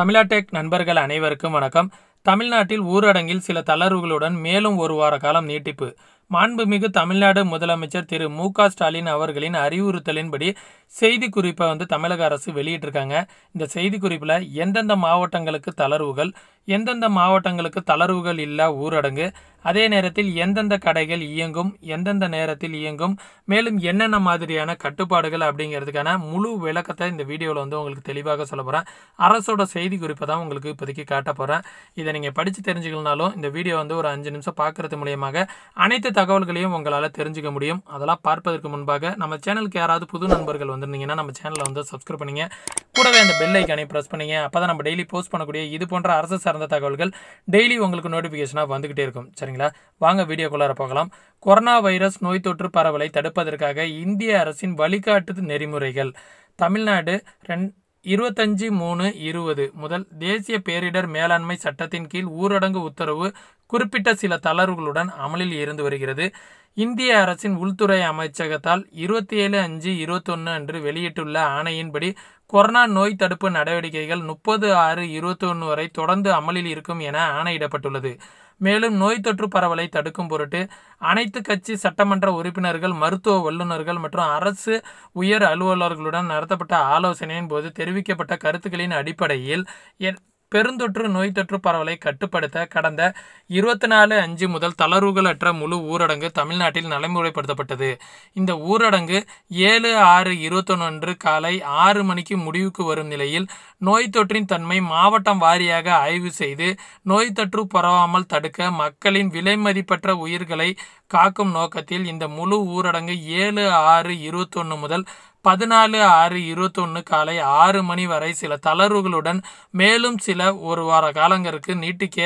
தமிழாடெக் நண்பர்கள் அனைவருக்கும் வணக்கம் தமிழ்நாட்டில் ஊரடங்கில் சில தளர்வுகளுடன் மேலும் ஒரு வார காலம் நீட்டிப்பு மாண்புமிகு தமிழ்நாடு முதலமைச்சர் திரு மு க ஸ்டாலின் அவர்களின் அறிவுறுத்தலின்படி செய்திக்குறிப்பை வந்து தமிழக அரசு வெளியிட்டிருக்காங்க இந்த செய்திக்குறிப்பில் எந்தெந்த மாவட்டங்களுக்கு தளர்வுகள் எந்தெந்த மாவட்டங்களுக்கு தளர்வுகள் இல்லை ஊரடங்கு அதே நேரத்தில் எந்தெந்த கடைகள் இயங்கும் எந்தெந்த நேரத்தில் இயங்கும் மேலும் என்னென்ன மாதிரியான கட்டுப்பாடுகள் அப்படிங்கிறதுக்கான முழு விளக்கத்தை இந்த வீடியோவில் வந்து உங்களுக்கு தெளிவாக சொல்ல போகிறேன் அரசோட செய்தி குறிப்பை தான் உங்களுக்கு இப்போதைக்கு காட்ட போகிறேன் இதை நீங்கள் படித்து தெரிஞ்சுக்கலனாலும் இந்த வீடியோ வந்து ஒரு அஞ்சு நிமிஷம் பார்க்குறது மூலியமாக அனைத்து தகவல்களையும் உங்களால் தெரிஞ்சுக்க முடியும் அதெல்லாம் பார்ப்பதற்கு முன்பாக நம்ம சேனலுக்கு யாராவது புது நண்பர்கள் வந்திருந்தீங்கன்னா நம்ம சேனலை வந்து சப்ஸ்கிரைப் பண்ணிங்க கூடவே அந்த பெல் ஐக்கானே ப்ரெஸ் பண்ணிங்க அப்போ தான் நம்ம டெய்லி போஸ்ட் பண்ணக்கூடிய இது போன்ற அரசு சார்ந்த தகவல்கள் டெய்லி உங்களுக்கு நோட்டிஃபிகேஷனாக வந்துக்கிட்டே இருக்கும் சரிங்களா வாங்க வீடியோக்குள்ளார போகலாம் கொரோனா வைரஸ் நோய் தொற்று பரவலை தடுப்பதற்காக இந்திய அரசின் வழிகாட்டு நெறிமுறைகள் தமிழ்நாடு ரெண் இருபத்தஞ்சு மூணு இருபது முதல் தேசிய பேரிடர் மேலாண்மை சட்டத்தின் கீழ் ஊரடங்கு உத்தரவு குறிப்பிட்ட சில தளர்வுகளுடன் அமலில் இருந்து வருகிறது இந்திய அரசின் உள்துறை அமைச்சகத்தால் இருபத்தி ஏழு அஞ்சு இருபத்தொன்று அன்று வெளியிட்டுள்ள ஆணையின்படி கொரோனா நோய் தடுப்பு நடவடிக்கைகள் முப்பது ஆறு இருபத்தொன்று வரை தொடர்ந்து அமலில் இருக்கும் என ஆணையிடப்பட்டுள்ளது மேலும் நோய் தொற்று பரவலை தடுக்கும் பொருட்டு அனைத்து கட்சி சட்டமன்ற உறுப்பினர்கள் மருத்துவ வல்லுநர்கள் மற்றும் அரசு உயர் அலுவலர்களுடன் நடத்தப்பட்ட ஆலோசனையின் போது தெரிவிக்கப்பட்ட கருத்துக்களின் அடிப்படையில் பெருந்தொற்று நோய் தொற்று பரவலை கட்டுப்படுத்த கடந்த இருபத்தி நாலு அஞ்சு முதல் தளர்வுகளற்ற முழு ஊரடங்கு தமிழ்நாட்டில் நடைமுறைப்படுத்தப்பட்டது இந்த ஊரடங்கு ஏழு ஆறு இருபத்தொன்னொன்று காலை ஆறு மணிக்கு முடிவுக்கு வரும் நிலையில் நோய் தொற்றின் தன்மை மாவட்டம் வாரியாக ஆய்வு செய்து நோய் தொற்று பரவாமல் தடுக்க மக்களின் விலை மதிப்பற்ற உயிர்களை காக்கும் நோக்கத்தில் இந்த முழு ஊரடங்கு ஏழு ஆறு இருபத்தொன்று முதல் பதினாலு ஆறு இருபத்தொன்று காலை ஆறு மணி வரை சில தளர்வுகளுடன் மேலும் சில ஒரு வார காலங்களுக்கு நீட்டிக்க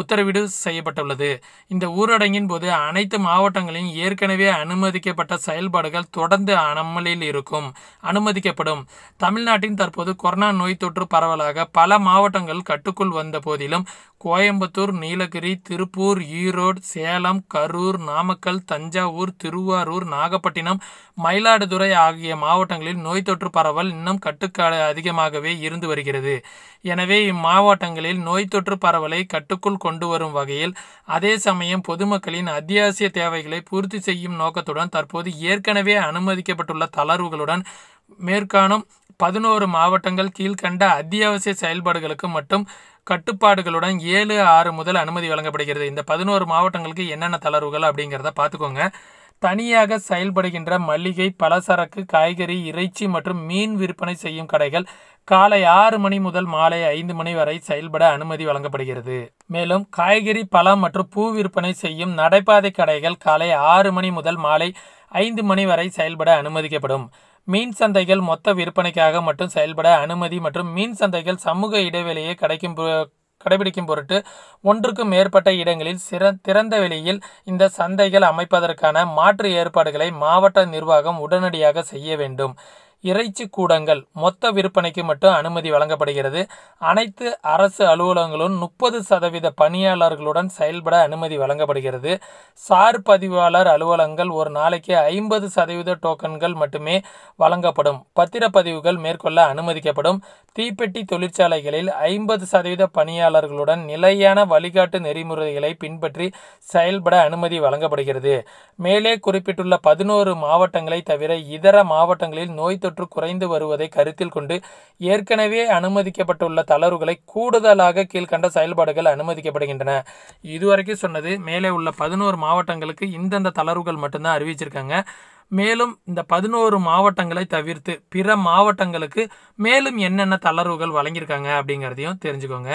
உத்தரவிடு செய்யப்பட்டுள்ளது இந்த ஊரடங்கின் போது அனைத்து மாவட்டங்களிலும் ஏற்கனவே அனுமதிக்கப்பட்ட செயல்பாடுகள் தொடர்ந்து அமலில் இருக்கும் அனுமதிக்கப்படும் தமிழ்நாட்டின் தற்போது கொரோனா நோய் தொற்று பரவலாக பல மாவட்டங்கள் கட்டுக்குள் வந்த போதிலும் கோயம்புத்தூர் நீலகிரி திருப்பூர் ஈரோடு சேலம் கரூர் நாமக்கல் தஞ்சாவூர் திருவாரூர் நாகப்பட்டினம் மயிலாடுதுறை ஆகிய மாவட்ட மாவட்டங்களில் நோய் தொற்று பரவல் இன்னும் கட்டுக்கால அதிகமாகவே இருந்து வருகிறது எனவே இம்மாவட்டங்களில் நோய் தொற்று பரவலை கட்டுக்குள் கொண்டு வரும் வகையில் அதே சமயம் பொதுமக்களின் அத்தியாவசிய தேவைகளை பூர்த்தி செய்யும் நோக்கத்துடன் தற்போது ஏற்கனவே அனுமதிக்கப்பட்டுள்ள தளர்வுகளுடன் மேற்காணும் பதினோரு மாவட்டங்கள் கீழ்கண்ட அத்தியாவசிய செயல்பாடுகளுக்கு மட்டும் கட்டுப்பாடுகளுடன் ஏழு ஆறு முதல் அனுமதி வழங்கப்படுகிறது இந்த பதினோரு மாவட்டங்களுக்கு என்னென்ன தளர்வுகள் அப்படிங்கிறத பார்த்துக்கோங்க தனியாக செயல்படுகின்ற மளிகை பலசரக்கு காய்கறி இறைச்சி மற்றும் மீன் விற்பனை செய்யும் கடைகள் காலை ஆறு மணி முதல் மாலை ஐந்து மணி வரை செயல்பட அனுமதி வழங்கப்படுகிறது மேலும் காய்கறி பழம் மற்றும் பூ விற்பனை செய்யும் நடைபாதை கடைகள் காலை ஆறு மணி முதல் மாலை ஐந்து மணி வரை செயல்பட அனுமதிக்கப்படும் மீன் சந்தைகள் மொத்த விற்பனைக்காக மட்டும் செயல்பட அனுமதி மற்றும் மீன் சந்தைகள் சமூக இடைவெளியை கடைக்கும் கடைபிடிக்கும் பொருட்டு ஒன்றுக்கும் மேற்பட்ட இடங்களில் சிற திறந்த வெளியில் இந்த சந்தைகள் அமைப்பதற்கான மாற்று ஏற்பாடுகளை மாவட்ட நிர்வாகம் உடனடியாக செய்ய வேண்டும் இறைச்சி கூடங்கள் மொத்த விற்பனைக்கு மட்டும் அனுமதி வழங்கப்படுகிறது அனைத்து அரசு அலுவலகங்களும் முப்பது சதவீத பணியாளர்களுடன் செயல்பட அனுமதி வழங்கப்படுகிறது சார் பதிவாளர் அலுவலகங்கள் ஒரு நாளைக்கு ஐம்பது சதவீத டோக்கன்கள் மட்டுமே வழங்கப்படும் பத்திரப்பதிவுகள் மேற்கொள்ள அனுமதிக்கப்படும் தீப்பெட்டி தொழிற்சாலைகளில் ஐம்பது சதவீத பணியாளர்களுடன் நிலையான வழிகாட்டு நெறிமுறைகளை பின்பற்றி செயல்பட அனுமதி வழங்கப்படுகிறது மேலே குறிப்பிட்டுள்ள பதினோரு மாவட்டங்களை தவிர இதர மாவட்டங்களில் நோய் தொற்று குறைந்து வருவதை கருத்தில் கொண்டு ஏற்கனவே அனுமதிக்கப்பட்டுள்ள தளர்வுகளை கூடுதலாக கீழ்கண்ட செயல்பாடுகள் அனுமதிக்கப்படுகின்றன இதுவரைக்கும் சொன்னது மேலே உள்ள பதினோரு மாவட்டங்களுக்கு இந்தந்த தளர்வுகள் மட்டும்தான் அறிவிச்சிருக்காங்க மேலும் இந்த பதினோரு மாவட்டங்களை தவிர்த்து பிற மாவட்டங்களுக்கு மேலும் என்னென்ன தளர்வுகள் வழங்கியிருக்காங்க அப்படிங்கிறதையும் தெரிஞ்சுக்கோங்க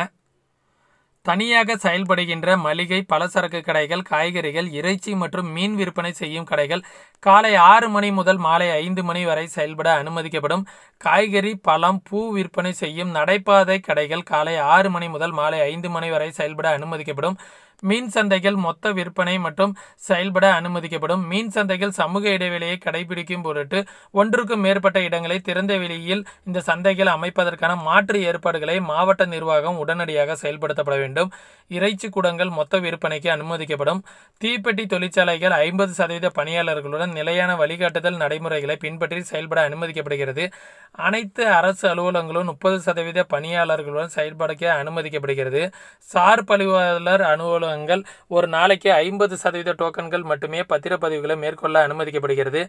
தனியாக செயல்படுகின்ற மளிகை பலசரக்கு கடைகள் காய்கறிகள் இறைச்சி மற்றும் மீன் விற்பனை செய்யும் கடைகள் காலை ஆறு மணி முதல் மாலை ஐந்து மணி வரை செயல்பட அனுமதிக்கப்படும் காய்கறி பழம் பூ விற்பனை செய்யும் நடைபாதை கடைகள் காலை ஆறு மணி முதல் மாலை ஐந்து மணி வரை செயல்பட அனுமதிக்கப்படும் மீன் சந்தைகள் மொத்த விற்பனை மற்றும் செயல்பட அனுமதிக்கப்படும் மீன் சந்தைகள் சமூக இடைவெளியை கடைபிடிக்கும் பொருட்டு ஒன்றுக்கும் மேற்பட்ட இடங்களை திறந்த வெளியில் இந்த சந்தைகள் அமைப்பதற்கான மாற்று ஏற்பாடுகளை மாவட்ட நிர்வாகம் உடனடியாக செயல்படுத்தப்பட வேண்டும் இறைச்சி கூடங்கள் மொத்த விற்பனைக்கு அனுமதிக்கப்படும் தீப்பெட்டி தொழிற்சாலைகள் ஐம்பது சதவீத பணியாளர்களுடன் நிலையான வழிகாட்டுதல் நடைமுறைகளை பின்பற்றி செயல்பட அனுமதிக்கப்படுகிறது அனைத்து அரசு அலுவலகங்களும் முப்பது சதவீத பணியாளர்களுடன் செயல்பட அனுமதிக்கப்படுகிறது சார் பழிவாளர் அலுவலர் அலுவலகங்கள் ஒரு நாளைக்கு ஐம்பது சதவீத டோக்கன்கள் மட்டுமே பத்திரப்பதிவுகளை மேற்கொள்ள அனுமதிக்கப்படுகிறது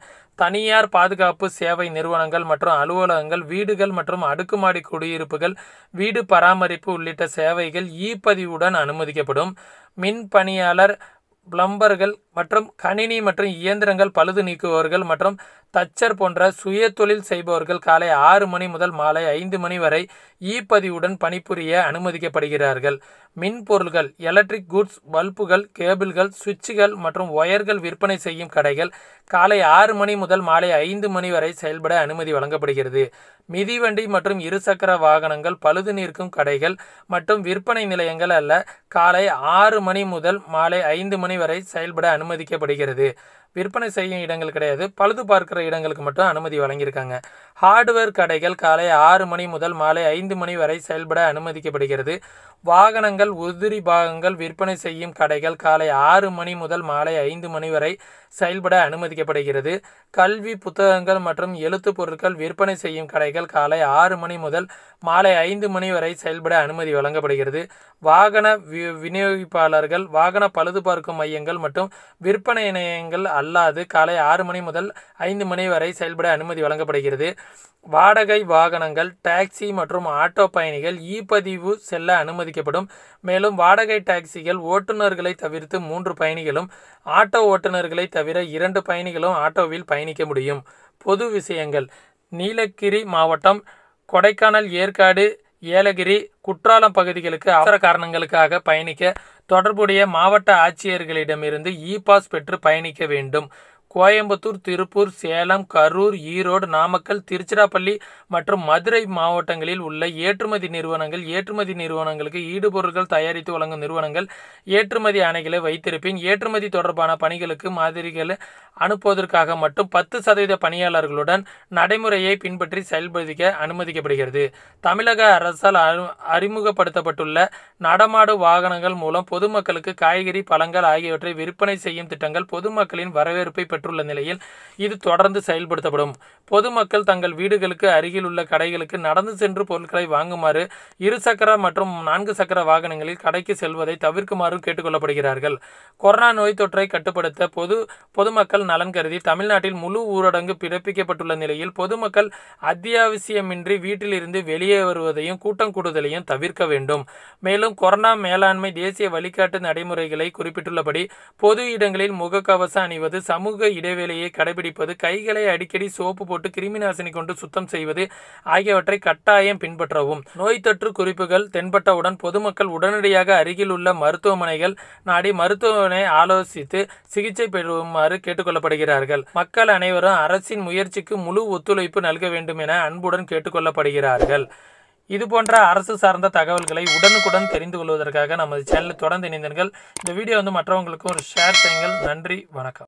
தனியார் பாதுகாப்பு சேவை நிறுவனங்கள் மற்றும் அலுவலகங்கள் வீடுகள் மற்றும் அடுக்குமாடி குடியிருப்புகள் வீடு பராமரிப்பு உள்ளிட்ட சேவைகள் இ பதிவுடன் அனுமதிக்கப்படும் மின் பணியாளர் பிளம்பர்கள் மற்றும் கணினி மற்றும் இயந்திரங்கள் பழுது நீக்குபவர்கள் மற்றும் தச்சர் போன்ற சுய தொழில் செய்பவர்கள் காலை ஆறு மணி முதல் மாலை ஐந்து மணி வரை இ பதிவுடன் பணிபுரிய அனுமதிக்கப்படுகிறார்கள் மின்பொருள்கள் எலக்ட்ரிக் குட்ஸ் பல்புகள் கேபிள்கள் சுவிட்சுகள் மற்றும் ஒயர்கள் விற்பனை செய்யும் கடைகள் காலை ஆறு மணி முதல் மாலை ஐந்து மணி வரை செயல்பட அனுமதி வழங்கப்படுகிறது மிதிவண்டி மற்றும் இருசக்கர வாகனங்கள் பழுது நிற்கும் கடைகள் மற்றும் விற்பனை நிலையங்கள் அல்ல காலை ஆறு மணி முதல் மாலை ஐந்து மணி வரை செயல்பட அனுமதிக்கப்படுகிறது விற்பனை செய்யும் இடங்கள் கிடையாது பழுது பார்க்கிற இடங்களுக்கு மட்டும் அனுமதி வழங்கியிருக்காங்க ஹார்ட்வேர் கடைகள் காலை ஆறு மணி முதல் மாலை ஐந்து மணி வரை செயல்பட அனுமதிக்கப்படுகிறது வாகனங்கள் உதிரி பாகங்கள் விற்பனை செய்யும் கடைகள் காலை ஆறு மணி முதல் மாலை ஐந்து மணி வரை செயல்பட அனுமதிக்கப்படுகிறது கல்வி புத்தகங்கள் மற்றும் எழுத்து பொருட்கள் விற்பனை செய்யும் கடைகள் காலை ஆறு மணி முதல் மாலை ஐந்து மணி வரை செயல்பட அனுமதி வழங்கப்படுகிறது வாகன வி விநியோகிப்பாளர்கள் வாகன பழுதுபார்க்கும் மையங்கள் மற்றும் விற்பனை நிலையங்கள் அல்லாது காலை ஆறு மணி முதல் ஐந்து மணி வரை செயல்பட அனுமதி வழங்கப்படுகிறது வாடகை வாகனங்கள் டாக்ஸி மற்றும் ஆட்டோ பயணிகள் இ பதிவு செல்ல அனுமதி அனுமதிக்கப்படும் மேலும் வாடகை டாக்ஸிகள் ஓட்டுநர்களை தவிர்த்து மூன்று பயணிகளும் ஆட்டோ ஓட்டுநர்களை தவிர இரண்டு பயணிகளும் ஆட்டோவில் பயணிக்க முடியும் பொது விஷயங்கள் நீலகிரி மாவட்டம் கொடைக்கானல் ஏற்காடு ஏலகிரி குற்றாலம் பகுதிகளுக்கு அவசர காரணங்களுக்காக பயணிக்க தொடர்புடைய மாவட்ட ஆட்சியர்களிடமிருந்து இ பாஸ் பெற்று பயணிக்க வேண்டும் கோயம்புத்தூர் திருப்பூர் சேலம் கரூர் ஈரோடு நாமக்கல் திருச்சிராப்பள்ளி மற்றும் மதுரை மாவட்டங்களில் உள்ள ஏற்றுமதி நிறுவனங்கள் ஏற்றுமதி நிறுவனங்களுக்கு ஈடுபொருட்கள் தயாரித்து வழங்கும் நிறுவனங்கள் ஏற்றுமதி அணைகளை வைத்திருப்பின் ஏற்றுமதி தொடர்பான பணிகளுக்கு மாதிரிகளை அனுப்புவதற்காக மட்டும் பத்து சதவீத பணியாளர்களுடன் நடைமுறையை பின்பற்றி செயல்படுத்திக்க அனுமதிக்கப்படுகிறது தமிழக அரசால் அறிமுகப்படுத்தப்பட்டுள்ள நடமாடு வாகனங்கள் மூலம் பொதுமக்களுக்கு காய்கறி பழங்கள் ஆகியவற்றை விற்பனை செய்யும் திட்டங்கள் பொதுமக்களின் வரவேற்பை பெற்று பெற்றுள்ள நிலையில் இது தொடர்ந்து செயல்படுத்தப்படும் பொதுமக்கள் தங்கள் வீடுகளுக்கு அருகில் உள்ள கடைகளுக்கு நடந்து சென்று பொருட்களை வாங்குமாறு இருசக்கர மற்றும் நான்கு சக்கர வாகனங்களில் கடைக்கு செல்வதை தவிர்க்குமாறு கேட்டுக்கொள்ளப்படுகிறார்கள் கொரோனா நோய் தொற்றை கட்டுப்படுத்த பொது பொதுமக்கள் நலன் கருதி தமிழ்நாட்டில் முழு ஊரடங்கு பிறப்பிக்கப்பட்டுள்ள நிலையில் பொதுமக்கள் அத்தியாவசியமின்றி வீட்டிலிருந்து வெளியே வருவதையும் கூட்டம் கூடுதலையும் தவிர்க்க வேண்டும் மேலும் கொரோனா மேலாண்மை தேசிய வழிகாட்டு நடைமுறைகளை குறிப்பிட்டுள்ளபடி பொது இடங்களில் முகக்கவசம் அணிவது சமூக இடைவேளையை கடைபிடிப்பது கைகளை அடிக்கடி சோப்பு போட்டு கிருமி நாசினி கொண்டு சுத்தம் செய்வது ஆகியவற்றை கட்டாயம் பின்பற்றவும் நோய் தொற்று குறிப்புகள் தென்பட்டவுடன் பொதுமக்கள் உடனடியாக அருகில் உள்ள மருத்துவமனைகள் நாடி மருத்துவமனை ஆலோசித்து சிகிச்சை பெறுமாறு கேட்டுக்கொள்ளப்படுகிறார்கள் மக்கள் அனைவரும் அரசின் முயற்சிக்கு முழு ஒத்துழைப்பு நல்க வேண்டும் என அன்புடன் கேட்டுக்கொள்ளப்படுகிறார்கள் இது போன்ற அரசு சார்ந்த தகவல்களை உடனுக்குடன் தெரிந்து கொள்வதற்காக நமது சேனலில் தொடர்ந்து இணைந்தீர்கள் இந்த வீடியோ வந்து மற்றவங்களுக்கும் ஒரு ஷேர் செய்யுங்கள் நன்றி வணக்கம்